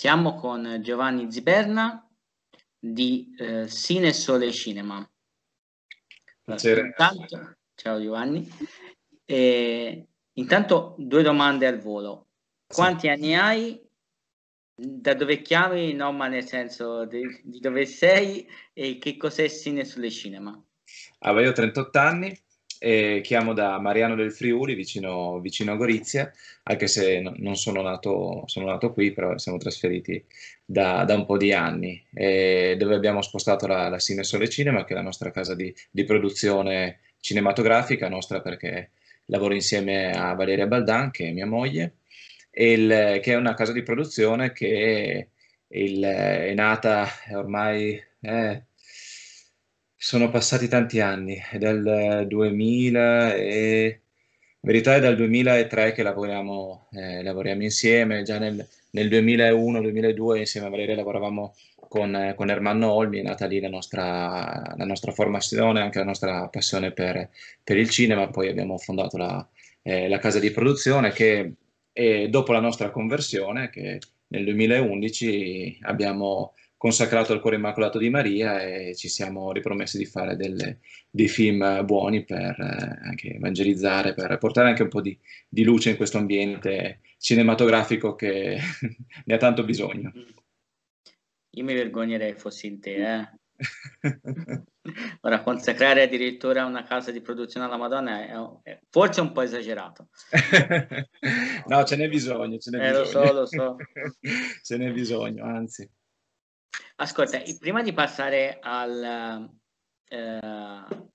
Siamo con Giovanni Ziberna di eh, Cine Sole Cinema. Buonasera. Intanto, ciao Giovanni. E, intanto due domande al volo. Quanti sì. anni hai? Da dove chiami? No, ma nel senso di, di dove sei e che cos'è Cine Sole Cinema? Avevo 38 anni e chiamo da Mariano del Friuli, vicino, vicino a Gorizia, anche se non sono nato, sono nato, qui, però siamo trasferiti da, da un po' di anni, e dove abbiamo spostato la, la Cine Sole Cinema, che è la nostra casa di, di produzione cinematografica, nostra perché lavoro insieme a Valeria Baldan, che è mia moglie, il, che è una casa di produzione che il, è nata ormai... Eh, sono passati tanti anni, è del 2000 e... In verità è dal 2003 che lavoriamo, eh, lavoriamo insieme, già nel, nel 2001-2002 insieme a Valeria lavoravamo con, eh, con Ermanno Olmi, è nata lì la nostra, la nostra formazione, anche la nostra passione per, per il cinema, poi abbiamo fondato la, eh, la casa di produzione che dopo la nostra conversione, che nel 2011 abbiamo consacrato al cuore immacolato di Maria e ci siamo ripromessi di fare delle, dei film buoni per eh, anche evangelizzare, per portare anche un po' di, di luce in questo ambiente cinematografico che ne ha tanto bisogno. Io mi vergognerei fossi in te, eh. Ora, consacrare addirittura una casa di produzione alla Madonna è, è forse un po' esagerato. no, ce n'è bisogno, ce n'è eh, bisogno. Lo so, lo so. ce n'è bisogno, anzi. Ascolta, prima di passare al, eh,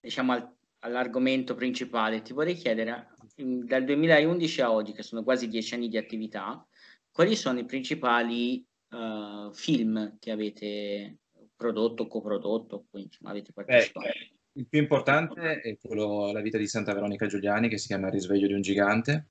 diciamo al, all'argomento principale, ti vorrei chiedere, dal 2011 a oggi, che sono quasi dieci anni di attività, quali sono i principali eh, film che avete prodotto, coprodotto, cui, avete partecipato? Beh, il più importante è quello La vita di Santa Veronica Giuliani, che si chiama Il risveglio di un gigante,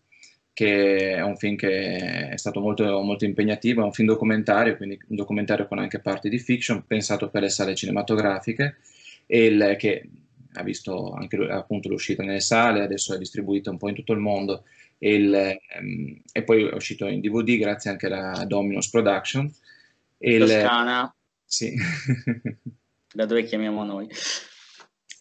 che è un film che è stato molto, molto, impegnativo, è un film documentario, quindi un documentario con anche parti di fiction, pensato per le sale cinematografiche, il, che ha visto anche appunto l'uscita nelle sale, adesso è distribuita un po' in tutto il mondo, il, um, e poi è uscito in DVD grazie anche alla Dominos Production. Il, Toscana. Sì. da dove chiamiamo noi.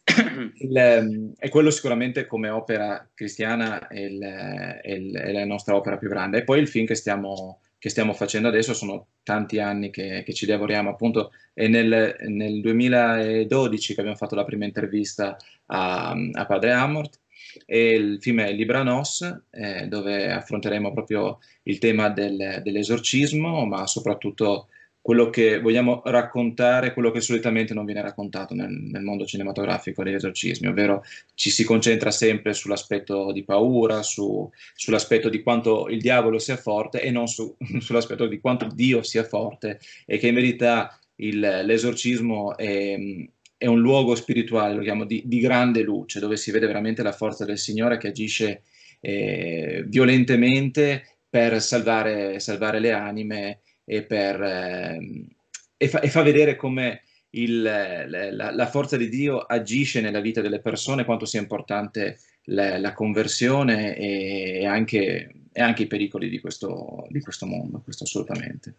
il, ehm, e quello sicuramente come opera cristiana è, il, è, il, è, la nostra opera più grande. E poi il film che stiamo, che stiamo facendo adesso, sono tanti anni che, che ci lavoriamo appunto, è nel, nel, 2012 che abbiamo fatto la prima intervista a, a Padre Amort, e il film è Libra Nos, eh, dove affronteremo proprio il tema del, dell'esorcismo, ma soprattutto quello che vogliamo raccontare, quello che solitamente non viene raccontato nel, nel, mondo cinematografico degli esorcismi, ovvero ci si concentra sempre sull'aspetto di paura, su, sull'aspetto di quanto il diavolo sia forte e non su, sull'aspetto di quanto Dio sia forte e che in verità il, l'esorcismo è, è, un luogo spirituale, lo chiamo, di, di, grande luce, dove si vede veramente la forza del Signore che agisce eh, violentemente per salvare, salvare le anime e, per, eh, e, fa, e fa, vedere come il, la, la, forza di Dio agisce nella vita delle persone, quanto sia importante la, la conversione e anche, e, anche, i pericoli di questo, di questo mondo, questo assolutamente.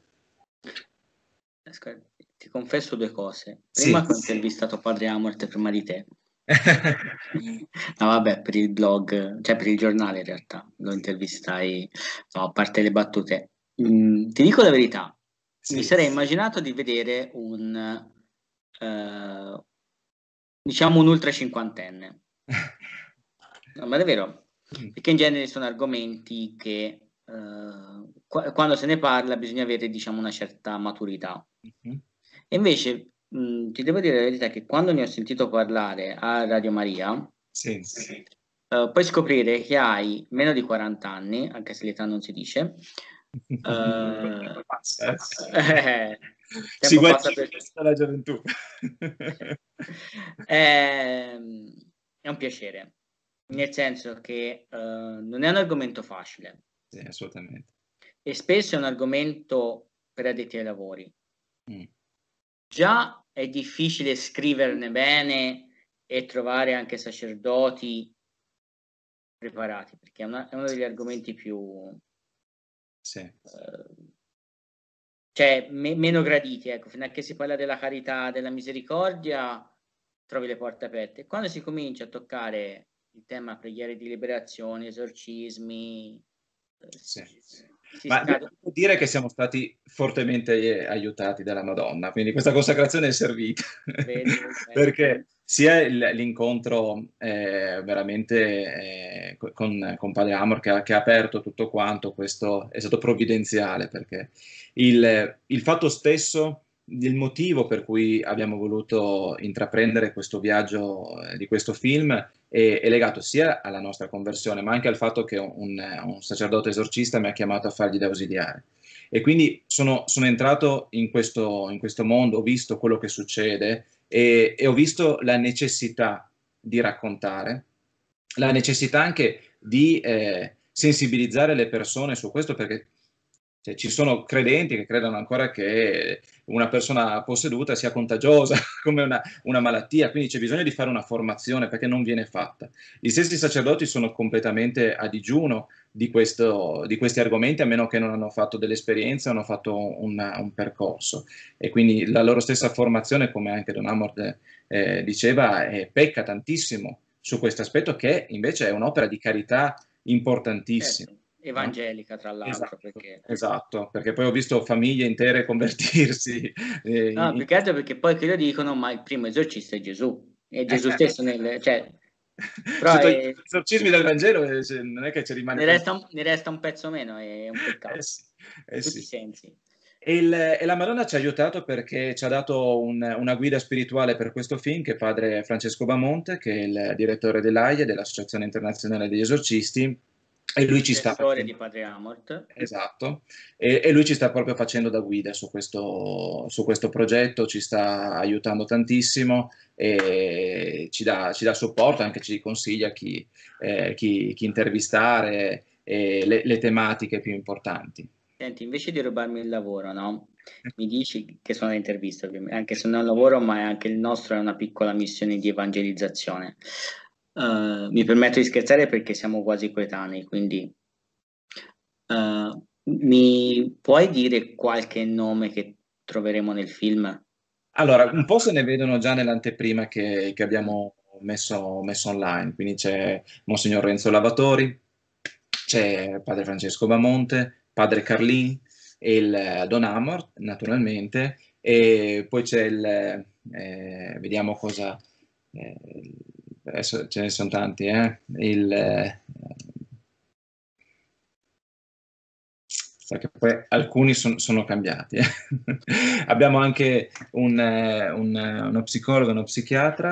Ti confesso due cose. Prima sì, che ho intervistato sì. padre Amort prima di te. no, vabbè, per il blog, cioè per il giornale in realtà, lo intervistai, no, a parte le battute, Mm, ti dico la verità, sì. mi sarei immaginato di vedere un, eh, diciamo, un ultra cinquantenne. no, ma è vero, mm. perché in genere sono argomenti che eh, qu- quando se ne parla bisogna avere, diciamo, una certa maturità. Mm-hmm. E invece mh, mm, ti devo dire la verità che quando ne ho sentito parlare a Radio Maria, sì, sì. Eh, puoi scoprire che hai meno di 40 anni, anche se l'età non si dice, Uh, passa, eh. si guarda per... la gioventù. è, ehm, è un piacere, nel senso che uh, non è un argomento facile. Sì, assolutamente. E spesso è un argomento per addetti ai lavori. Mm. Già è difficile scriverne bene e trovare anche sacerdoti preparati, perché è, una, è uno degli argomenti più, sì. Eh, cioè, me- meno graditi, ecco, finché si parla della carità, della misericordia, trovi le porte aperte. Quando si comincia a toccare il tema preghiere di liberazione, esorcismi, eh, sì. Ma devo dire che siamo stati fortemente eh, aiutati dalla Madonna, quindi questa consacrazione è servita. Perché sia l'incontro eh, veramente eh, con, con, Padre Amor che ha, che ha, aperto tutto quanto, questo è stato provvidenziale perché il, il, fatto stesso, il motivo per cui abbiamo voluto intraprendere questo viaggio eh, di questo film e, è legato sia alla nostra conversione, ma anche al fatto che un, un sacerdote esorcista mi ha chiamato a fargli da ausiliare. E quindi sono, sono entrato in questo, in questo, mondo, ho visto quello che succede e, e ho visto la necessità di raccontare, la necessità anche di eh, sensibilizzare le persone su questo, perché cioè, ci sono credenti che credono ancora che una persona posseduta sia contagiosa come una, una, malattia, quindi c'è bisogno di fare una formazione perché non viene fatta. Gli stessi sacerdoti sono completamente a digiuno di, questo, di questi argomenti a meno che non hanno fatto delle esperienze, hanno fatto una, un percorso e quindi la loro stessa formazione, come anche Don Amort eh, diceva, eh, pecca tantissimo su questo aspetto che invece è un'opera di carità importantissima. Certo evangelica tra l'altro. Esatto perché... esatto perché... poi ho visto famiglie intere convertirsi. Eh, no, in... più che altro perché poi che lo dicono, ma il primo esorcista è Gesù, e Gesù eh. stesso nel... Cioè, però è... esorcismi del Vangelo cioè, non è che ci rimane... Ne resta, un, ne resta un pezzo meno, è un eh peccato. Eh sì, eh sì. sensi. E, il, e, la Madonna ci ha aiutato perché ci ha dato un, una guida spirituale per questo film che padre Francesco Bamonte, che è il direttore dell'AIE, dell'Associazione Internazionale degli Esorcisti, e lui ci sta. Facendo... di Padre Amort. Esatto. E, e, lui ci sta proprio facendo da guida su questo, su questo progetto, ci sta aiutando tantissimo e ci dà, ci dà supporto, anche ci consiglia chi, eh, chi, chi intervistare e le, le, tematiche più importanti. Senti, invece di rubarmi il lavoro, no? Mi dici che sono interviste, anche se non è un lavoro, ma è anche il nostro è una piccola missione di evangelizzazione. Uh, mi permetto di scherzare perché siamo quasi coetanei, quindi uh, mi puoi dire qualche nome che troveremo nel film? Allora, un po' se ne vedono già nell'anteprima che, che abbiamo messo, messo, online, quindi c'è Monsignor Renzo Lavatori, c'è Padre Francesco Bamonte, Padre Carlin, il Don Amor, naturalmente, e poi c'è il... Eh, vediamo cosa... Eh, adesso ce ne sono tanti, eh? Il, eh, che poi alcuni son, sono cambiati. Eh? Abbiamo anche un, eh, un, eh, uno psicologo, uno psichiatra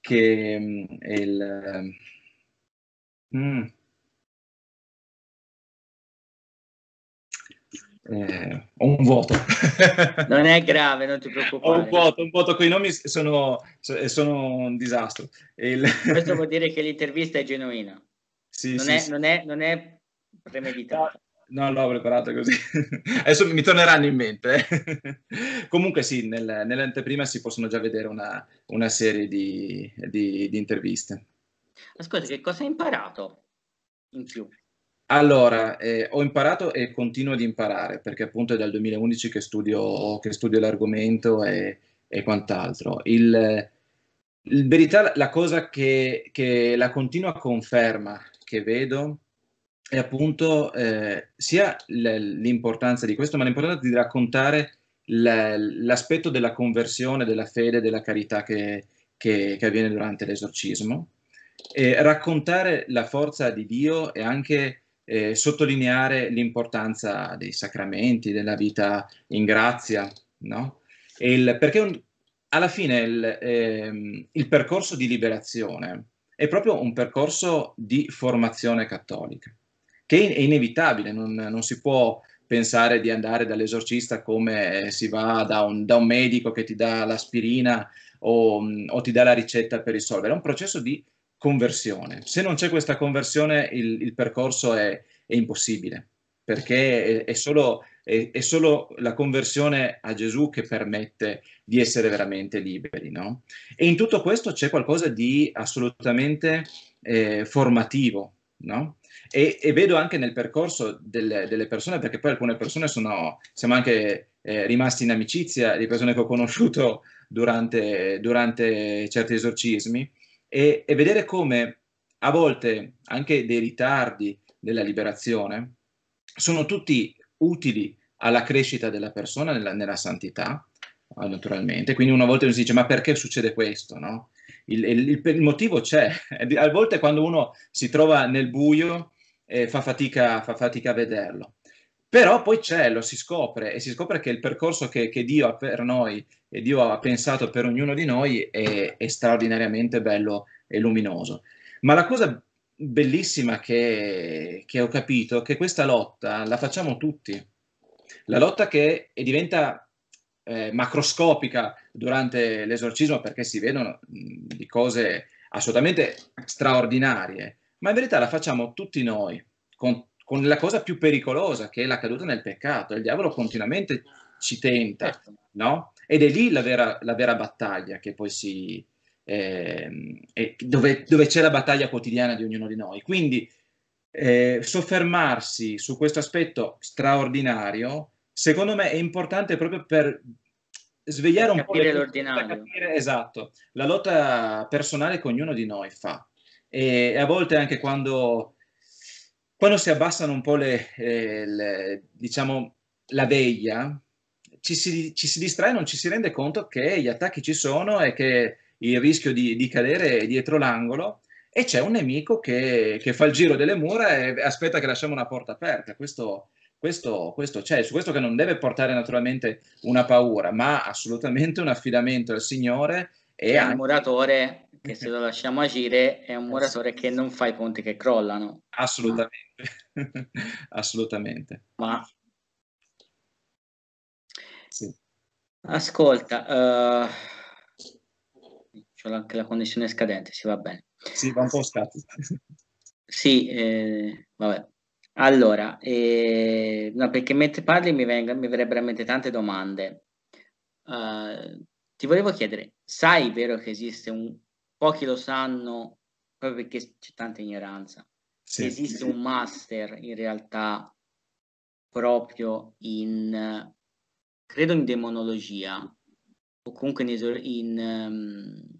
che mm, il... Eh, mm, eh, ho un vuoto. non è grave, non ti preoccupare. Ho un vuoto, un vuoto con i nomi sono, sono un disastro. Il... Questo vuol dire che l'intervista è genuina. Sì, non, sì, è, sì. non, è, non è premeditata. No, l'ho preparato così. Adesso mi torneranno in mente. Comunque sì, nel, nell'anteprima si possono già vedere una, una serie di, di, di interviste. Ascolta, che cosa hai imparato in più? Allora, eh, ho imparato e continuo ad imparare, perché appunto è dal 2011 che studio, che studio l'argomento e, e quant'altro. Il, in verità la cosa che, che, la continua conferma che vedo è appunto eh, sia l'importanza di questo, ma l'importanza di raccontare l'aspetto della conversione, della fede, della carità che, che, che avviene durante l'esorcismo, e raccontare la forza di Dio e anche eh, sottolineare l'importanza dei sacramenti, della vita in grazia, no? il, perché un, alla fine il, eh, il percorso di liberazione è proprio un percorso di formazione cattolica, che è inevitabile, non, non si può pensare di andare dall'esorcista come si va da un, da un medico che ti dà l'aspirina o, o, ti dà la ricetta per risolvere, è un processo di conversione. Se non c'è questa conversione il, il percorso è, è, impossibile, perché è, è, solo, è, solo, la conversione a Gesù che permette di essere veramente liberi. No? E in tutto questo c'è qualcosa di assolutamente eh, formativo. No? E, e, vedo anche nel percorso delle, delle, persone, perché poi alcune persone sono, siamo anche eh, rimasti in amicizia, di persone che ho conosciuto durante, durante certi esorcismi, e, e vedere come a volte anche dei ritardi della liberazione sono tutti utili alla crescita della persona nella, nella santità, eh, naturalmente. Quindi una volta si dice ma perché succede questo? No? Il, il, il, motivo c'è. A volte quando uno si trova nel buio eh, fa, fatica, fa fatica a vederlo. Però poi c'è, lo si scopre, e si scopre che il percorso che, che Dio ha per noi e Dio ha pensato per ognuno di noi è, è straordinariamente bello e luminoso. Ma la cosa bellissima che, che ho capito è che questa lotta la facciamo tutti. La lotta che diventa eh, macroscopica durante l'esorcismo perché si vedono mh, di cose assolutamente straordinarie, ma in verità la facciamo tutti noi, con con la cosa più pericolosa che è la caduta nel peccato. Il diavolo continuamente ci tenta, certo. no? Ed è lì la vera, la vera battaglia che poi si... Eh, dove, dove, c'è la battaglia quotidiana di ognuno di noi. Quindi eh, soffermarsi su questo aspetto straordinario, secondo me, è importante proprio per svegliare un po' le l'ordinario. Capire, esatto, la lotta personale che ognuno di noi fa. E, e a volte anche quando quando si abbassano un po' le, eh, le, diciamo, la veglia, ci si, ci si, distrae, non ci si rende conto che gli attacchi ci sono e che il rischio di, di cadere è dietro l'angolo e c'è un nemico che, che, fa il giro delle mura e aspetta che lasciamo una porta aperta. Questo, questo, questo c'è, su questo che non deve portare naturalmente una paura, ma assolutamente un affidamento al Signore. E, e anche... muratore che se lo lasciamo agire è un muratore esatto. che non fa i ponti che crollano. Assolutamente, assolutamente. Ma... Sì. Ascolta, uh... Eh, c'ho anche la connessione scadente, si va bene. Sì, va un po' scatto. sì, eh, vabbè. Allora, eh, no, perché mentre parli mi, venga, mi verrebbero in mente tante domande. Uh, ti volevo chiedere, sai vero che esiste un pochi lo sanno proprio perché c'è tanta ignoranza. Sì. Esiste un master in realtà proprio in, credo in demonologia, o comunque in, in um,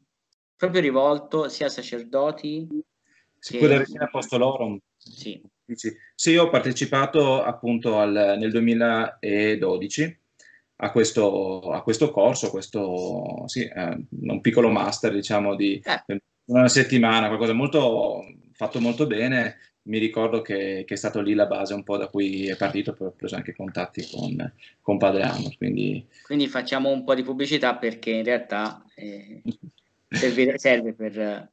proprio rivolto sia a sacerdoti. Sì, che... quella regina apostolorum. Sì. sì. Sì, ho partecipato appunto al, nel 2012 a questo, a questo corso, questo, sì, eh, un piccolo master diciamo di eh. una settimana, qualcosa molto, fatto molto bene. Mi ricordo che, che, è stato lì la base un po' da cui è partito, poi ho preso anche contatti con, con Padre Amos. Quindi... quindi... facciamo un po' di pubblicità perché in realtà eh, serve, serve, per...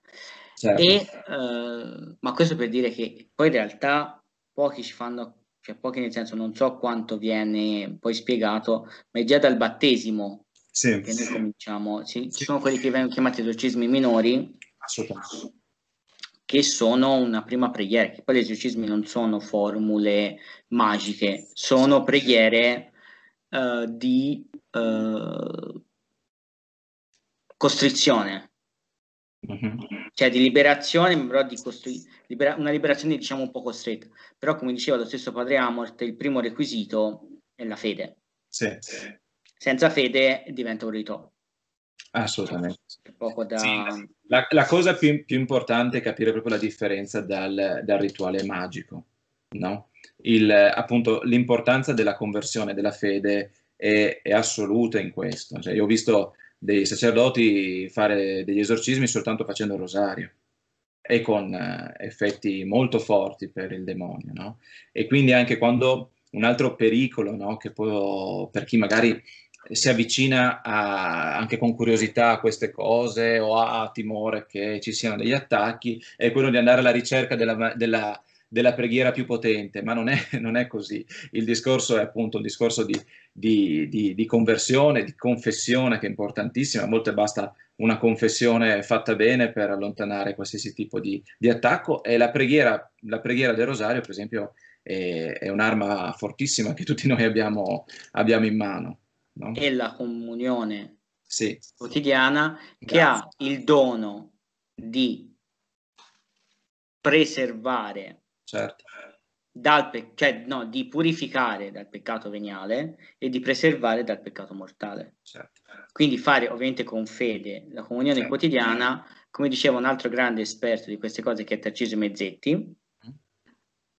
Certo. E, eh, ma questo per dire che poi in realtà pochi ci fanno cioè pochi nel senso non so quanto viene poi spiegato, ma è già dal battesimo sì. che noi cominciamo. Ci, ci sono quelli che vengono chiamati esorcismi minori, che sono una prima preghiera, che poi gli esorcismi non sono formule magiche, sono preghiere uh, di uh, costrizione Mm-hmm. Cioè di liberazione, però di costru- libera- una liberazione diciamo un po' costretta. Però come diceva lo stesso padre Amort, il primo requisito è la fede. Sì. Senza fede diventa un rito. Assolutamente. Da... Sì, la, la, cosa più, più, importante è capire proprio la differenza dal, dal rituale magico, no? Il, appunto, l'importanza della conversione della fede è, è assoluta in questo. Cioè, io ho visto dei sacerdoti fare degli esorcismi soltanto facendo il rosario e con eh, effetti molto forti per il demonio. No? E quindi anche quando un altro pericolo no? che può, per chi magari si avvicina a, anche con curiosità a queste cose o ha timore che ci siano degli attacchi, è quello di andare alla ricerca della, della della preghiera più potente, ma non è, non è così. Il discorso è appunto un discorso di, di, di, di, conversione, di confessione che è importantissima, a volte basta una confessione fatta bene per allontanare qualsiasi tipo di, attacco e la preghiera, la preghiera del rosario per esempio è, è un'arma fortissima che tutti noi abbiamo, abbiamo in mano. No? È la comunione sì. quotidiana Grazie. che ha il dono di preservare certo. Dal pe- cioè, no, di purificare dal peccato veniale e di preservare dal peccato mortale. Certo. Quindi fare ovviamente con fede la comunione certo. quotidiana, come diceva un altro grande esperto di queste cose che è Tarcisio Mezzetti, mm.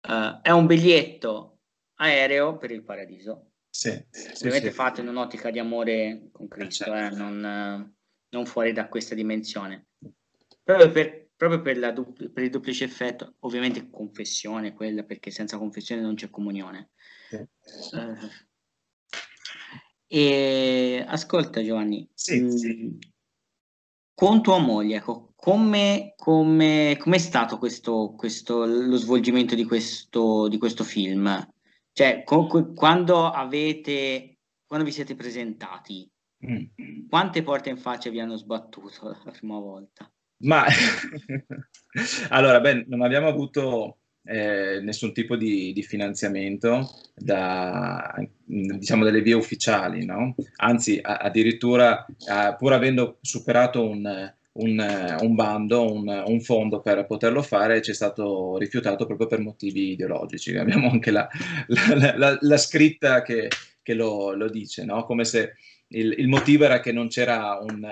uh, è un biglietto aereo per il paradiso. Sì, sì, sì. fatto in un'ottica di amore con Cristo, certo. eh, non, non fuori da questa dimensione. Proprio per proprio per, dupl- per, il duplice effetto, ovviamente confessione quella, perché senza confessione non c'è comunione. Sì. Uh, e ascolta Giovanni, sì, mh, mm, sì. con tua moglie, ecco, come, come, è stato questo, questo, lo svolgimento di questo, di questo film? Cioè, co- quando, avete, quando vi siete presentati, mm. quante porte in faccia vi hanno sbattuto la prima volta? Ma allora, beh, non abbiamo avuto eh, nessun tipo di, di finanziamento da, diciamo, dalle vie ufficiali, no? Anzi, a, addirittura, a, eh, pur avendo superato un, un, un bando, un, un, fondo per poterlo fare, ci è stato rifiutato proprio per motivi ideologici. Abbiamo anche la, la, la, la scritta che, che lo, lo, dice, no? Come se il, il motivo era che non c'era un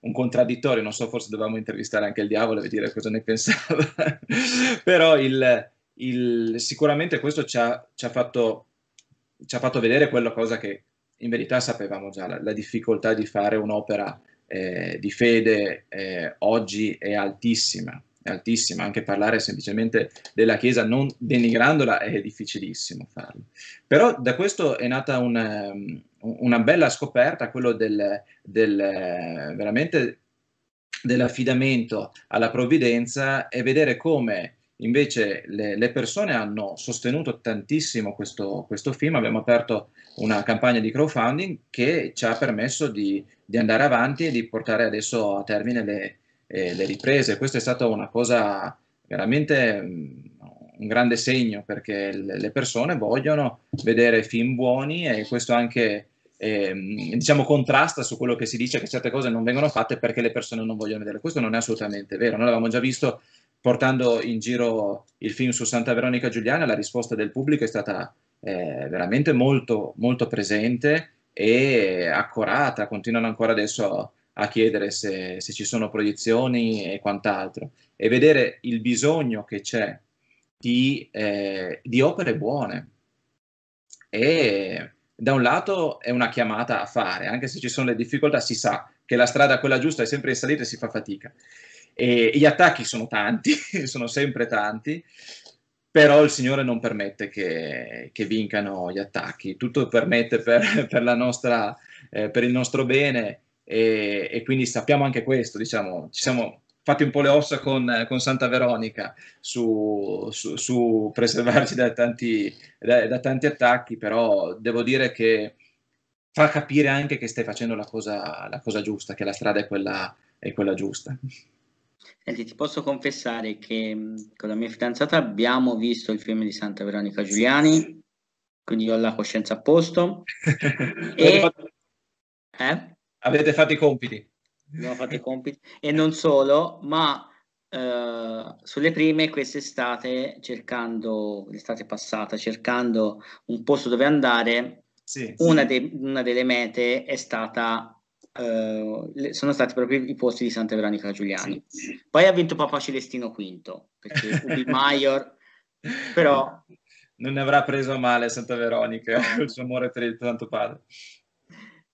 un contraddittorio, non so, forse dovevamo intervistare anche il diavolo e vedere cosa ne pensava, però il, il, sicuramente questo ci ha, ci, ha fatto, ci ha, fatto, vedere quella cosa che in verità sapevamo già, la, la difficoltà di fare un'opera eh, di fede eh, oggi è altissima, è altissima, anche parlare semplicemente della Chiesa non denigrandola è difficilissimo farlo. Però da questo è nata un, ehm, una bella scoperta, quello del, del, veramente dell'affidamento alla provvidenza e vedere come invece le, le persone hanno sostenuto tantissimo questo, questo, film, abbiamo aperto una campagna di crowdfunding che ci ha permesso di, di andare avanti e di portare adesso a termine le, eh, le riprese. Questa è stata una cosa veramente mm, un grande segno perché le persone vogliono vedere film buoni e questo anche Ehm, diciamo, contrasta su quello che si dice che certe cose non vengono fatte perché le persone non vogliono vedere. Questo non è assolutamente vero. Noi l'avevamo già visto portando in giro il film su Santa Veronica Giuliana, la risposta del pubblico è stata eh, veramente molto, molto presente e accorata, continuano ancora adesso a chiedere se, se, ci sono proiezioni e quant'altro, e vedere il bisogno che c'è di, eh, di opere buone. E da un lato è una chiamata a fare, anche se ci sono le difficoltà si sa che la strada quella giusta è sempre in salita e si fa fatica. E gli attacchi sono tanti, sono sempre tanti, però il Signore non permette che, che vincano gli attacchi, tutto permette per, per, nostra, eh, per il nostro bene e, e, quindi sappiamo anche questo, diciamo, ci siamo fatti un po' le ossa con, eh, con Santa Veronica su, su, su preservarci da tanti, da, da tanti, attacchi, però devo dire che fa capire anche che stai facendo la cosa, la cosa giusta, che la strada è quella, è quella giusta. Senti, ti posso confessare che mm, con la mia fidanzata abbiamo visto il film di Santa Veronica Giuliani, quindi ho la coscienza a posto. e... Avete fatto, eh? Avete fatto i compiti? abbiamo fatto i eh. compiti e non solo, ma eh, sulle prime quest'estate, cercando l'estate passata, cercando un posto dove andare, sì, una, sì. De, una, delle mete è stata eh, sono stati proprio i posti di Santa Veronica Giuliani. Sì, Poi ha vinto Papa Celestino V perché Ubi Maior, però non ne avrà preso male Santa Veronica il suo amore per il santo padre.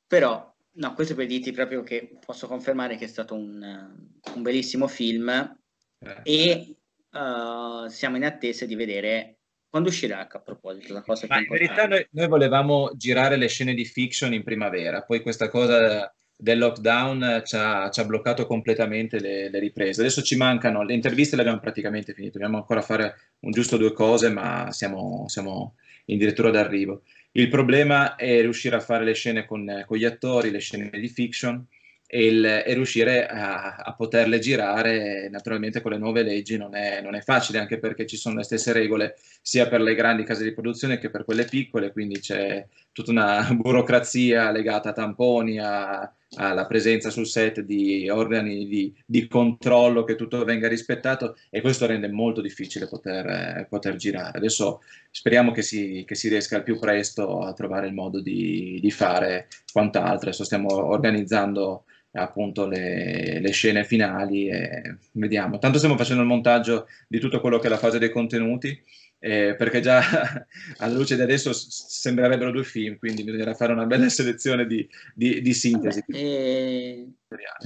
Però No, questo per dirti proprio che posso confermare che è stato un, un bellissimo film eh. e uh, siamo in attesa di vedere quando uscirà a proposito. La cosa Ma in verità noi, noi, volevamo girare le scene di fiction in primavera, poi questa cosa del lockdown ci ha, ci ha bloccato completamente le, le, riprese. Adesso ci mancano, le interviste le abbiamo praticamente finite, dobbiamo ancora fare un giusto due cose, ma siamo, siamo in dirittura d'arrivo. Il problema è riuscire a fare le scene con, con gli attori, le scene di fiction e, il, e riuscire a, a, poterle girare naturalmente con le nuove leggi non è, non è, facile anche perché ci sono le stesse regole sia per le grandi case di produzione che per quelle piccole quindi c'è tutta una burocrazia legata a tamponi, a, alla presenza sul set di organi di, di, controllo, che tutto venga rispettato e questo rende molto difficile poter, eh, poter girare. Adesso speriamo che si, che si, riesca al più presto a trovare il modo di, di fare quant'altro. Adesso stiamo organizzando appunto le, le, scene finali e vediamo. Tanto stiamo facendo il montaggio di tutto quello che è la fase dei contenuti eh, perché già alla luce di adesso sembrerebbero due film, quindi bisognerà fare una bella selezione di, di, di sintesi. Vabbè, eh,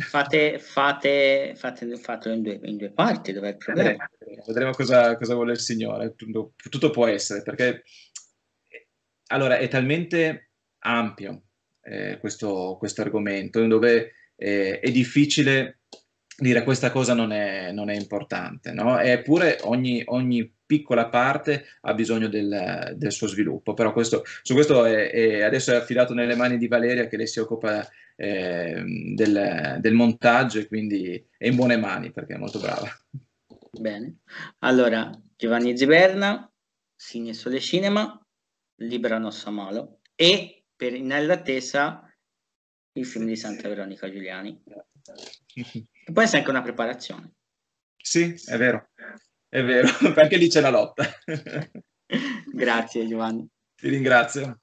fate, fate, fate, fatelo in due, in due parti, dov'è il eh, Vedremo, vedremo cosa, cosa, vuole il Signore, tutto, tutto può essere, perché eh, allora è talmente ampio eh, questo, questo argomento dove eh, è difficile dire questa cosa non è, non è importante, no? eppure ogni, ogni, piccola parte ha bisogno del, del suo sviluppo, però questo, su questo è, è adesso è affidato nelle mani di Valeria che le si occupa eh, del, del, montaggio e quindi è in buone mani perché è molto brava. Bene, allora Giovanni Ziberna, Signe Sole Cinema, Libera Nossa Malo e per, nell'attesa il film di Santa Veronica Giuliani. E può essere anche una preparazione. Sì, è vero, è vero, perché lì c'è la lotta. Grazie Giovanni. Ti ringrazio.